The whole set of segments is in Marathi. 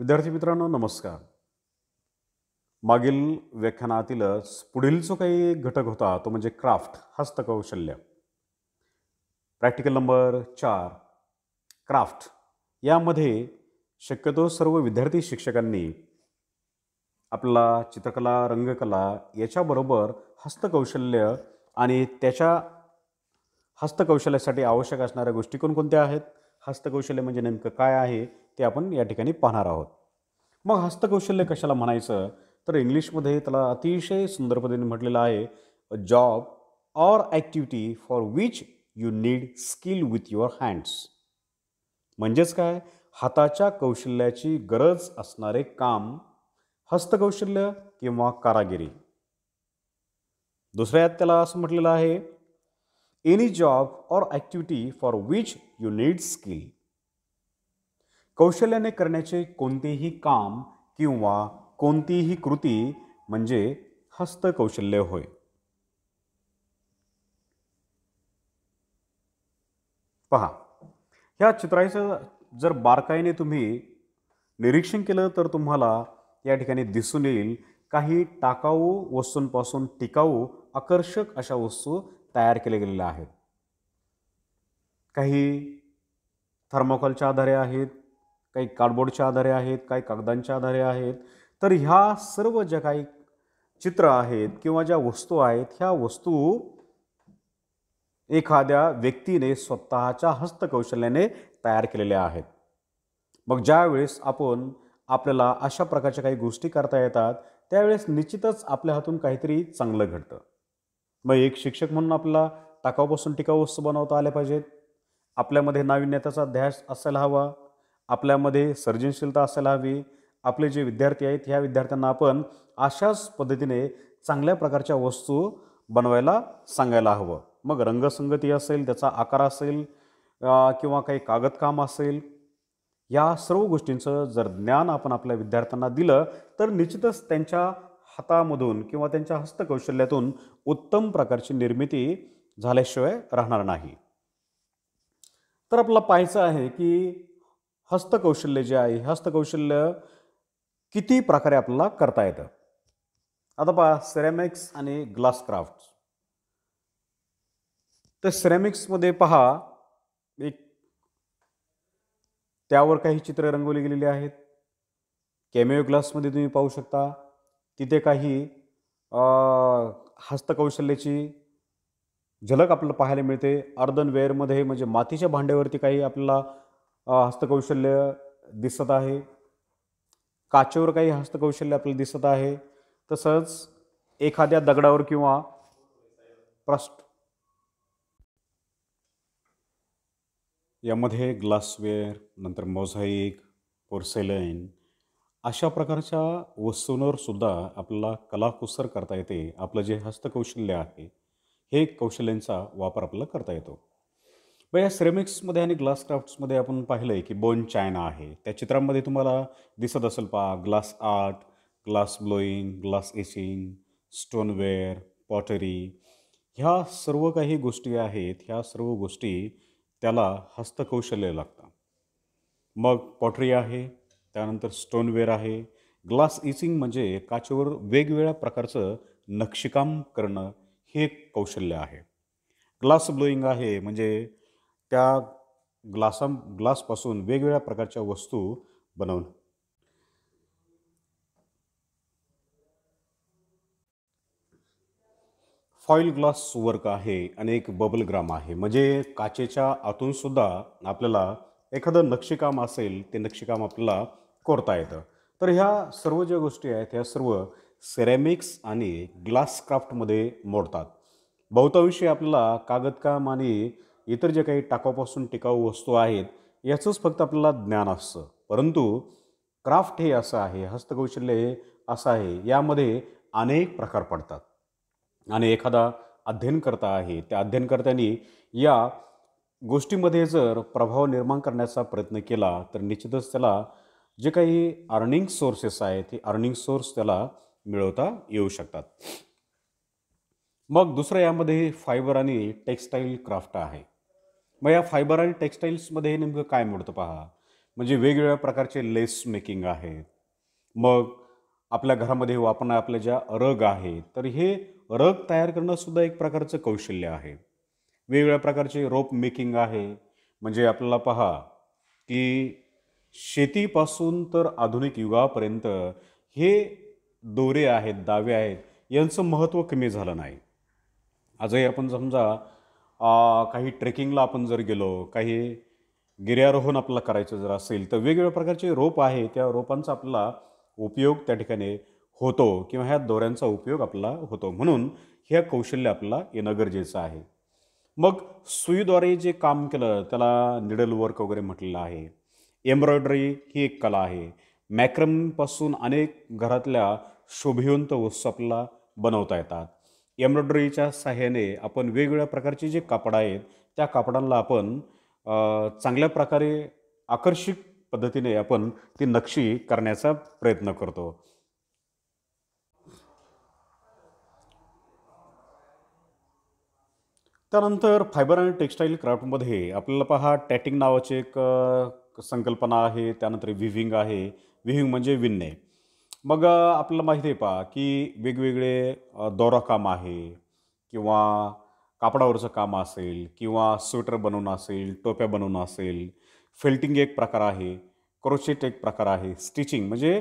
विद्यार्थी मित्रांनो नमस्कार मागील व्याख्यानातीलच पुढील जो काही घटक होता तो म्हणजे क्राफ्ट हस्तकौशल्य प्रॅक्टिकल नंबर चार क्राफ्ट यामध्ये शक्यतो सर्व विद्यार्थी शिक्षकांनी आपला चित्रकला रंगकला याच्याबरोबर हस्तकौशल्य आणि त्याच्या हस्तकौशल्यासाठी आवश्यक असणाऱ्या गोष्टी कोणकोणत्या आहेत हस्तकौशल्य म्हणजे नेमकं काय आहे ते आपण या ठिकाणी पाहणार आहोत मग हस्तकौशल्य कशाला म्हणायचं तर इंग्लिशमध्ये त्याला अतिशय सुंदर पद्धतीने म्हटलेलं आहे a job or activity for which you need skill with your hands म्हणजेच काय हाताच्या कौशल्याची गरज असणारे काम हस्तकौशल्य किंवा कारागिरी दुसऱ्यात त्याला असं म्हटलेलं आहे any job or activity for which you need skill कौशल्याने करण्याचे कोणतेही काम किंवा कोणतीही कृती म्हणजे हस्तकौशल्य होय पहा ह्या चित्राचं जर बारकाईने तुम्ही निरीक्षण केलं तर तुम्हाला या ठिकाणी दिसून येईल काही टाकाऊ वस्तूंपासून टिकाऊ आकर्षक अशा वस्तू तयार केले गेलेले आहेत काही थर्मोकॉलच्या आधारे आहेत काही कार्डबोर्डच्या आधारे आहेत काही कागदांच्या आधारे आहेत तर ह्या सर्व ज्या काही चित्र आहेत किंवा ज्या वस्तू आहेत ह्या वस्तू एखाद्या व्यक्तीने स्वतःच्या हस्तकौशल्याने तयार केलेल्या आहेत मग ज्यावेळेस आपण आपल्याला अशा प्रकारच्या काही गोष्टी करता येतात त्यावेळेस निश्चितच आपल्या हातून काहीतरी चांगलं घडतं मग एक शिक्षक म्हणून आपला टाकाऊपासून टिकाऊ वस्तू बनवता आल्या पाहिजेत आपल्यामध्ये नाविन्यताचा ध्यास असायला हवा आपल्यामध्ये सर्जनशीलता असायला हवी आपले जे विद्यार्थी आहेत ह्या विद्यार्थ्यांना आपण अशाच पद्धतीने चांगल्या प्रकारच्या वस्तू बनवायला सांगायला हवं मग रंगसंगती असेल त्याचा आकार असेल किंवा काही कागदकाम असेल या सर्व गोष्टींचं जर ज्ञान आपण आपल्या विद्यार्थ्यांना दिलं तर निश्चितच त्यांच्या हातामधून किंवा त्यांच्या हस्तकौशल्यातून उत्तम प्रकारची निर्मिती झाल्याशिवाय राहणार नाही तर आपल्याला पाहायचं आहे की हस्तकौशल्य जे आहे हस्तकौशल्य किती प्रकारे आपल्याला करता येतं आता पहा सिरेमिक्स आणि ग्लास क्राफ्ट तर सिरॅमिक्समध्ये पहा एक त्यावर काही चित्र रंगवली गेलेली आहेत कॅमेओ ग्लासमध्ये तुम्ही पाहू शकता तिथे काही हस्तकौशल्याची झलक आपल्याला पाहायला मिळते अर्धन वेअरमध्ये म्हणजे मातीच्या भांड्यावरती काही आपल्याला हस्तकौशल्य दिसत आहे काचेवर काही हस्तकौशल्य आपल्याला दिसत आहे तसंच एखाद्या दगडावर किंवा प्रस्ट यामध्ये ग्लासवेअर नंतर मोझाईक पोर्सेलेन अशा प्रकारच्या वस्तूंवर सुद्धा आपल्याला कलाकुसर करता येते आपलं जे हस्तकौशल्य आहे हे कौशल्यांचा वापर आपल्याला करता येतो मग या सिरेमिक्समध्ये आणि ग्लास क्राफ्ट्समध्ये आपण पाहिलं आहे की बोन चायना आहे त्या चित्रांमध्ये तुम्हाला दिसत असेल पा glass art glass blowing glass etching stoneware pottery ह्या सर्व काही गोष्टी आहेत ह्या सर्व गोष्टी त्याला हस्तकौशल्य लागतात मग पॉटरी आहे त्यानंतर स्टोनवेअर आहे ग्लास इचिंग म्हणजे काचेवर वेगवेगळ्या प्रकारचं नक्षीकाम करणं हे एक कौशल्य आहे ग्लास ब्लोईंग आहे म्हणजे त्या ग्लासा ग्लासपासून वेगवेगळ्या प्रकारच्या वस्तू बनवणं फॉईल ग्लास वर्क आहे आणि एक बबल ग्राम आहे म्हणजे काचेच्या आतूनसुद्धा आपल्याला एखादं नक्षीकाम असेल ते नक्षीकाम आपल्याला कोरता येतं तर ह्या सर्व ज्या गोष्टी आहेत ह्या सर्व सेरेमिक्स आणि ग्लास क्राफ्टमध्ये मोडतात बहुतांशी आपल्याला कागदकाम आणि इतर जे काही टाकापासून टिकाऊ वस्तू आहेत याचंच फक्त आपल्याला ज्ञान असतं परंतु क्राफ्ट हे असं आहे हस्तकौशल्य हे असं आहे यामध्ये अनेक प्रकार पडतात आणि एखादा अध्ययनकर्ता आहे त्या अध्ययनकर्त्यांनी या गोष्टीमध्ये जर प्रभाव निर्माण करण्याचा प्रयत्न केला तर निश्चितच त्याला जे काही अर्निंग सोर्सेस आहेत ते अर्निंग सोर्स त्याला मिळवता येऊ शकतात मग दुसरं यामध्ये फायबर आणि टेक्स्टाईल क्राफ्ट आहे मग या फायबर आणि टेक्स्टाईल्समध्ये नेमकं काय मिळतं पहा म्हणजे वेगवेगळ्या प्रकारचे लेस मेकिंग आहेत मग आपल्या घरामध्ये वापरणं आपल्या ज्या रग आहेत तर हे रग तयार करणंसुद्धा एक प्रकारचं कौशल्य आहे वेगवेगळ्या प्रकारचे रोप मेकिंग आहे म्हणजे आपल्याला पहा की शेतीपासून तर आधुनिक युगापर्यंत हे दोरे आहेत दावे आहेत यांचं महत्त्व कमी झालं नाही आजही आपण समजा काही ट्रेकिंगला आपण जर गेलो काही गिर्यारोहण आपल्याला करायचं जर असेल तर वेगवेगळ्या प्रकारचे रोप आहे त्या रोपांचा आपला उपयोग त्या ठिकाणी होतो किंवा ह्या दोऱ्यांचा उपयोग आपला होतो म्हणून हे कौशल्य आपल्याला येणं गरजेचं आहे मग सुईद्वारे जे काम केलं त्याला निडल वर्क वगैरे म्हटलेलं आहे एम्ब्रॉयडरी ही एक कला आहे मॅक्रमपासून अनेक घरातल्या शोभयंत वस्तू आपल्याला बनवता येतात एम्ब्रॉयडरीच्या सहाय्याने आपण वेगवेगळ्या प्रकारचे जे कापड आहेत त्या कापडांना आपण चांगल्या प्रकारे आकर्षक पद्धतीने आपण ती नक्षी करण्याचा प्रयत्न करतो त्यानंतर फायबर आणि टेक्स्टाईल क्राफ्टमध्ये आपल्याला पहा टॅटिंग नावाचे एक संकल्पना आहे त्यानंतर विव्हिंग आहे विव्हिंग म्हणजे विणणे मग आपल्याला माहिती आहे पा की वेगवेगळे काम आहे किंवा कापडावरचं काम असेल किंवा स्वेटर बनवणं असेल टोप्या बनवणं असेल फेल्टिंग एक प्रकार आहे क्रोचेट एक प्रकार आहे स्टिचिंग म्हणजे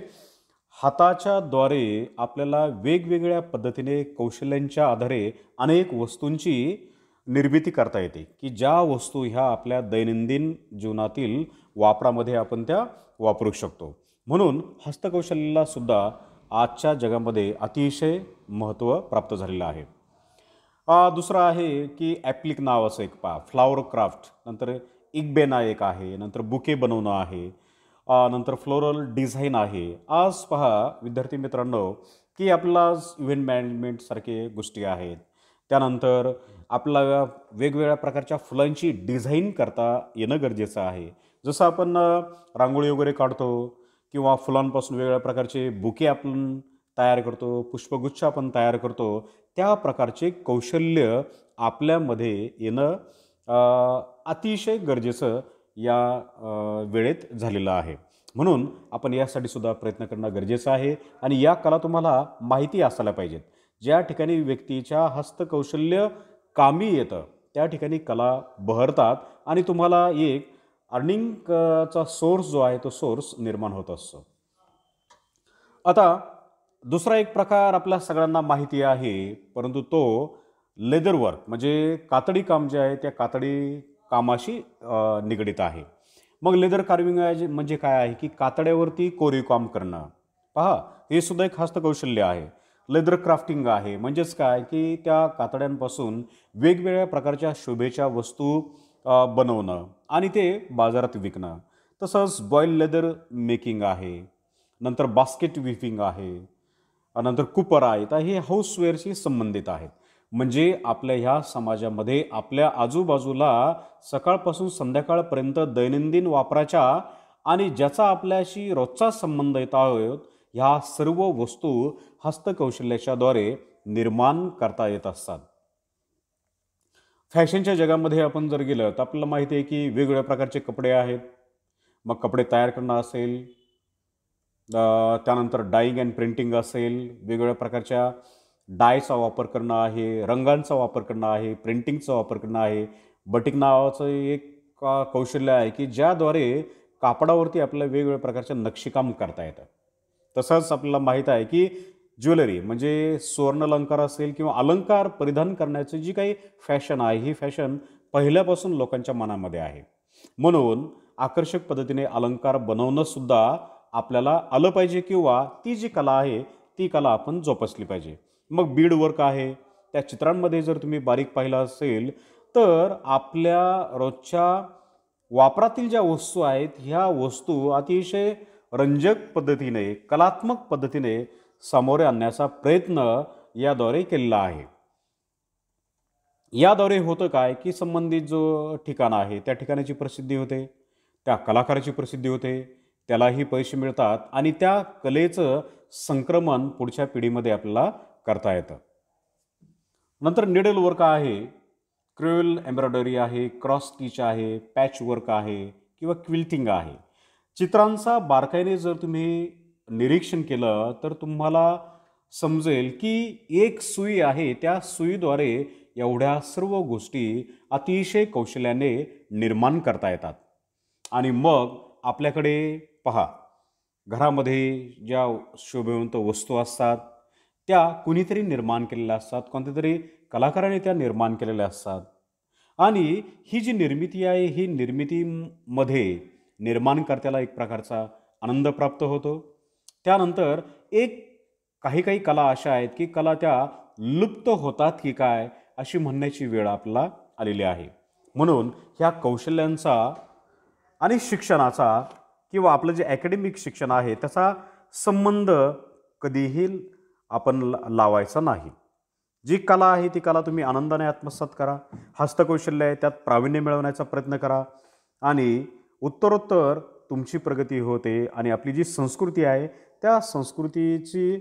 हाताच्याद्वारे आपल्याला वेगवेगळ्या पद्धतीने कौशल्यांच्या आधारे अनेक वस्तूंची निर्मिती करता येते की ज्या वस्तू ह्या आपल्या दैनंदिन जीवनातील वापरामध्ये आपण त्या वापरू शकतो म्हणून हस्तकौशल्याला सुद्धा आजच्या जगामध्ये अतिशय महत्त्व प्राप्त झालेलं आहे दुसरं आहे की ॲप्लिक नाव असं एक पा फ्लावर क्राफ्ट नंतर इकबेना एक आहे नंतर बुके बनवणं आहे नंतर फ्लोरल डिझाईन आहे आज पहा विद्यार्थी मित्रांनो की आपला इव्हेंट मॅनेजमेंटसारखे गोष्टी आहेत त्यानंतर आपला वेगवेगळ्या प्रकारच्या फुलांची डिझाईन करता येणं गरजेचं आहे जसं आपण रांगोळी वगैरे काढतो किंवा फुलांपासून वेगवेगळ्या प्रकारचे बुके आपण तयार करतो पुष्पगुच्छ आपण तयार करतो त्या प्रकारचे कौशल्य आपल्यामध्ये येणं अतिशय गरजेचं या वेळेत झालेलं आहे म्हणून आपण यासाठी सुद्धा प्रयत्न करणं गरजेचं आहे आणि या कला तुम्हाला माहिती असायला पाहिजेत ज्या ठिकाणी व्यक्तीच्या हस्तकौशल्य कामी येतं त्या ठिकाणी कला बहरतात आणि तुम्हाला एक अर्निंगचा सोर्स जो आहे तो सोर्स निर्माण होत असतो आता दुसरा एक प्रकार आपल्या सगळ्यांना माहिती आहे परंतु तो लेदर वर्क म्हणजे कातडी काम जे आहे त्या कातडी कामाशी निगडीत आहे मग लेदर कार्विंग म्हणजे काय आहे की कातड्यावरती कोरीव काम करणं पहा हे सुद्धा एक हस्तकौशल्य आहे लेदर क्राफ्टिंग आहे म्हणजेच काय की त्या कातड्यांपासून वेगवेगळ्या प्रकारच्या शोभेच्या वस्तू बनवणं आणि ते बाजारात विकणं तसंच बॉईल लेदर मेकिंग आहे नंतर बास्केट विफिंग आहे नंतर कुपर आहे तर हे हाऊसवेअरशी संबंधित आहेत म्हणजे आपल्या ह्या समाजामध्ये आपल्या आजूबाजूला सकाळपासून संध्याकाळपर्यंत दैनंदिन वापराच्या आणि ज्याचा आपल्याशी रोजचा संबंध येत आहोत ह्या सर्व वस्तू हस्तकौशल्याच्याद्वारे निर्माण करता येत असतात फॅशनच्या जगामध्ये आपण जर गेलं तर आपल्याला माहिती आहे की वेगवेगळ्या प्रकारचे कपडे आहेत मग कपडे तयार करणं असेल त्यानंतर डाईंग अँड प्रिंटिंग असेल वेगवेगळ्या प्रकारच्या डायचा वापर करणं आहे रंगांचा वापर करणं आहे प्रिंटिंगचा वापर करणं आहे बटिक नावाचं एक कौशल्य आहे की ज्याद्वारे कापडावरती आपल्याला वेगवेगळ्या प्रकारचे नक्षीकाम करता येतं तसंच आपल्याला माहीत आहे की ज्वेलरी म्हणजे अलंकार असेल किंवा अलंकार परिधान करण्याचं जी काही फॅशन आहे ही फॅशन पहिल्यापासून लोकांच्या मनामध्ये आहे म्हणून आकर्षक पद्धतीने अलंकार बनवणंसुद्धा आपल्याला आलं पाहिजे किंवा ती जी कला आहे ती कला आपण जोपासली पाहिजे मग बीड वर्क आहे त्या चित्रांमध्ये जर तुम्ही बारीक पाहिलं असेल तर आपल्या रोजच्या वापरातील ज्या वस्तू आहेत ह्या वस्तू अतिशय रंजक पद्धतीने कलात्मक पद्धतीने सामोरे आणण्याचा प्रयत्न याद्वारे केलेला आहे याद्वारे होतं काय की संबंधित जो ठिकाण आहे त्या ठिकाणाची प्रसिद्धी होते त्या कलाकाराची प्रसिद्धी होते त्यालाही पैसे मिळतात आणि त्या कलेचं संक्रमण पुढच्या पिढीमध्ये आपल्याला करता येतं नंतर निडल वर्क आहे क्रिल एम्ब्रॉयडरी आहे क्रॉस स्टिच आहे पॅच वर्क आहे किंवा क्विल्टिंग आहे चित्रांचा बारकाईने जर तुम्ही निरीक्षण केलं तर तुम्हाला समजेल की एक सुई आहे त्या सुईद्वारे एवढ्या सर्व गोष्टी अतिशय कौशल्याने निर्माण करता येतात आणि मग आपल्याकडे पहा घरामध्ये ज्या शोभवंत वस्तू असतात त्या कुणीतरी निर्माण केलेल्या असतात कोणत्यातरी कलाकाराने त्या निर्माण केलेल्या असतात आणि ही जी निर्मिती आहे ही निर्मितीमध्ये निर्माणकर्त्याला एक प्रकारचा आनंद प्राप्त होतो त्यानंतर एक काही काही कला अशा आहेत की कला त्या लुप्त होतात की काय अशी म्हणण्याची वेळ आपल्याला आलेली आहे म्हणून ह्या कौशल्यांचा आणि शिक्षणाचा किंवा आपलं जे ॲकॅडमिक शिक्षण आहे त्याचा संबंध कधीही आपण लावायचा नाही जी कला आहे ती कला तुम्ही आनंदाने आत्मसात करा हस्तकौशल्य आहे त्यात प्रावीण्य मिळवण्याचा प्रयत्न करा आणि उत्तरोत्तर तुमची प्रगती होते आणि आपली जी संस्कृती आहे त्या संस्कृतीची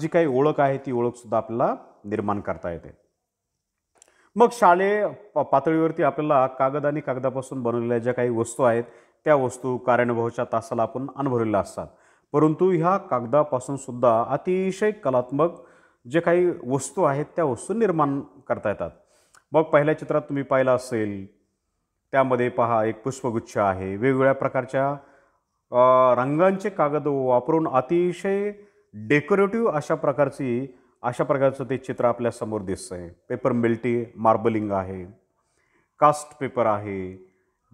जी काही ओळख आहे ती ओळखसुद्धा आपल्याला निर्माण करता येते मग शाळे पातळीवरती आपल्याला कागद आणि कागदापासून बनवलेल्या ज्या काही वस्तू आहेत त्या वस्तू कार्यानुभवाच्या तासाला आपण अनुभवलेल्या असतात परंतु ह्या कागदापासून सुद्धा अतिशय कलात्मक जे काही वस्तू आहेत त्या वस्तू निर्माण करता येतात मग पहिल्या चित्रात तुम्ही पाहिलं असेल त्यामध्ये पहा एक पुष्पगुच्छ आहे वेगवेगळ्या प्रकारच्या रंगांचे कागद वापरून अतिशय डेकोरेटिव्ह अशा प्रकारची अशा प्रकारचं ते चित्र आपल्यासमोर दिसतं आहे पेपर मिल्टी मार्बलिंग आहे कास्ट पेपर आहे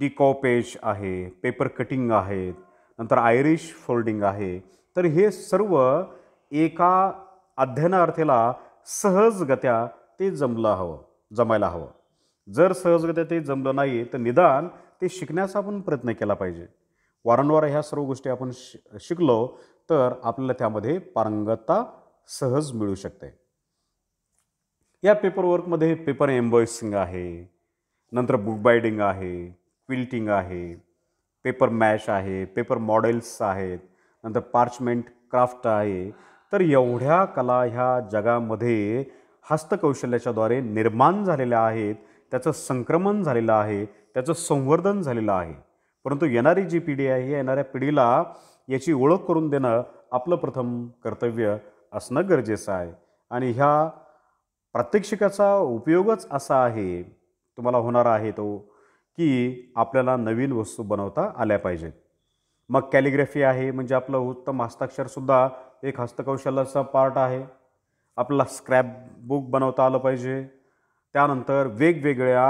डिकॉपेज आहे पेपर कटिंग आहेत नंतर आयरिश फोल्डिंग आहे तर हे सर्व एका अध्ययनार्थीला सहजगत्या ते जमलं हवं जमायला हवं जर सहजगत्या ते जमलं नाही तर निदान ते शिकण्याचा पण प्रयत्न केला पाहिजे वारंवार ह्या सर्व गोष्टी आपण शि शिकलो तर आपल्याला त्यामध्ये पारंगता सहज मिळू शकते या पेपर पेपर एम्बॉयसिंग आहे नंतर बुक बायडिंग आहे क्विल्टिंग आहे पेपर मॅश आहे पेपर मॉडेल्स आहेत नंतर पार्चमेंट क्राफ्ट आहे तर एवढ्या कला ह्या जगामध्ये हस्तकौशल्याच्याद्वारे निर्माण झालेल्या आहेत त्याचं संक्रमण झालेलं आहे त्याचं संवर्धन झालेलं आहे परंतु येणारी जी पिढी आहे ही येणाऱ्या पिढीला याची ओळख करून देणं आपलं प्रथम कर्तव्य असणं गरजेचं आहे आणि ह्या प्रात्यक्षिकाचा उपयोगच असा आहे तुम्हाला होणार आहे तो की आपल्याला नवीन वस्तू बनवता आल्या पाहिजेत मग कॅलिग्राफी आहे म्हणजे आपलं उत्तम हस्ताक्षरसुद्धा एक हस्तकौशल्याचा पार्ट आहे आपला स्क्रॅप बुक बनवता आलं पाहिजे त्यानंतर वेगवेगळ्या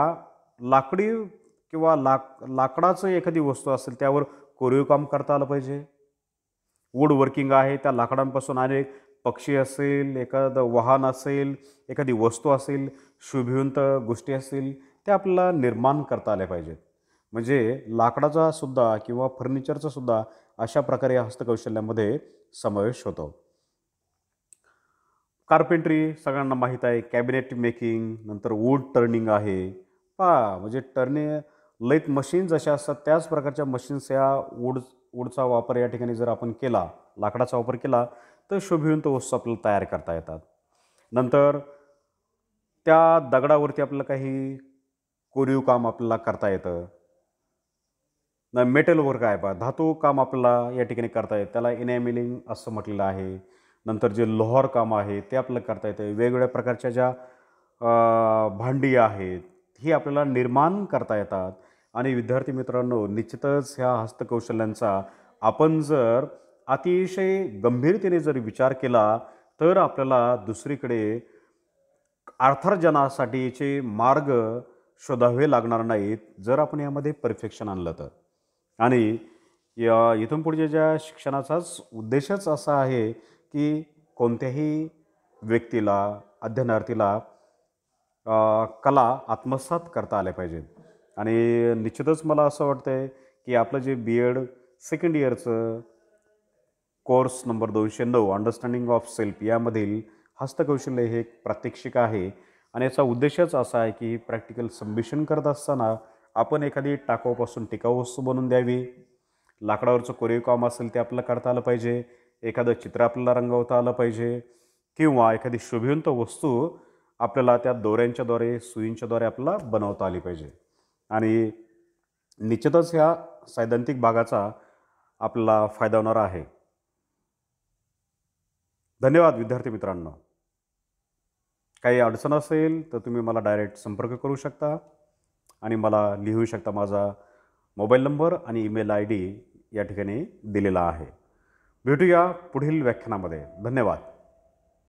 लाकडी किंवा लाक लाकडाचं एखादी वस्तू असेल त्यावर कोरीव काम करता आलं पाहिजे वूड वर्किंग आहे त्या लाकडांपासून अनेक पक्षी असेल एखादं वाहन असेल एखादी वस्तू असेल शुभिवंत गोष्टी असतील त्या आपल्याला निर्माण करता आल्या पाहिजेत म्हणजे लाकडाचा सुद्धा किंवा फर्निचरचा सुद्धा अशा प्रकारे या हस्तकौशल्यामध्ये समावेश होतो कार्पेंट्री सगळ्यांना माहीत आहे कॅबिनेट मेकिंग नंतर वूड टर्निंग आहे पा म्हणजे टर्ने लईत मशीन जशा असतात त्याच प्रकारच्या मशीन्स या वूड वूडचा वापर या ठिकाणी जर आपण केला लाकडाचा वापर केला तर शोभिवंत वस्तू आपल्याला तयार करता येतात नंतर त्या दगडावरती आपल्याला काही कोरीव काम आपल्याला करता येतं ना वर्क आहे पहा धातू काम आपल्याला या ठिकाणी करता येतं त्याला इनॅमिलिंग असं म्हटलेलं आहे नंतर जे लोहर काम आहे ते आपल्याला करता येतं वेगवेगळ्या प्रकारच्या ज्या भांडी आहेत ही आपल्याला निर्माण करता येतात आणि विद्यार्थी मित्रांनो निश्चितच ह्या हस्तकौशल्यांचा आपण जर अतिशय गंभीरतेने जर विचार केला तर आपल्याला दुसरीकडे अर्थार्जनासाठीचे मार्ग शोधावे लागणार नाहीत जर आपण यामध्ये परफेक्शन आणलं तर आणि या इथून पुढच्या ज्या शिक्षणाचाच उद्देशच असा आहे की कोणत्याही व्यक्तीला अध्ययनार्थीला कला आत्मसात करता आल्या पाहिजेत आणि निश्चितच मला असं वाटतं आहे की आपलं जे बी एड सेकंड इयरचं कोर्स नंबर दोनशे नऊ अंडरस्टँडिंग ऑफ सेल्फ यामधील हस्तकौशल्य हे एक प्रात्यक्षिक आहे आणि याचा उद्देशच असा आहे की प्रॅक्टिकल सबमिशन करत असताना आपण एखादी टाकाऊपासून टिकाऊ वस्तू बनवून द्यावी लाकडावरचं कोरीव काम असेल ते आपल्याला करता आलं पाहिजे एखादं चित्र आपल्याला रंगवता आलं पाहिजे किंवा एखादी शुभयंत वस्तू आपल्याला त्या दोऱ्यांच्याद्वारे सुईंच्याद्वारे आपल्याला बनवता आली पाहिजे आणि निश्चितच ह्या सैद्धांतिक भागाचा आपला फायदा होणार आहे धन्यवाद विद्यार्थी मित्रांनो काही अडचण असेल तर तुम्ही मला डायरेक्ट संपर्क करू शकता आणि मला लिहू शकता माझा मोबाईल नंबर आणि ईमेल आय डी या ठिकाणी दिलेला आहे भेटूया पुढील व्याख्यानामध्ये धन्यवाद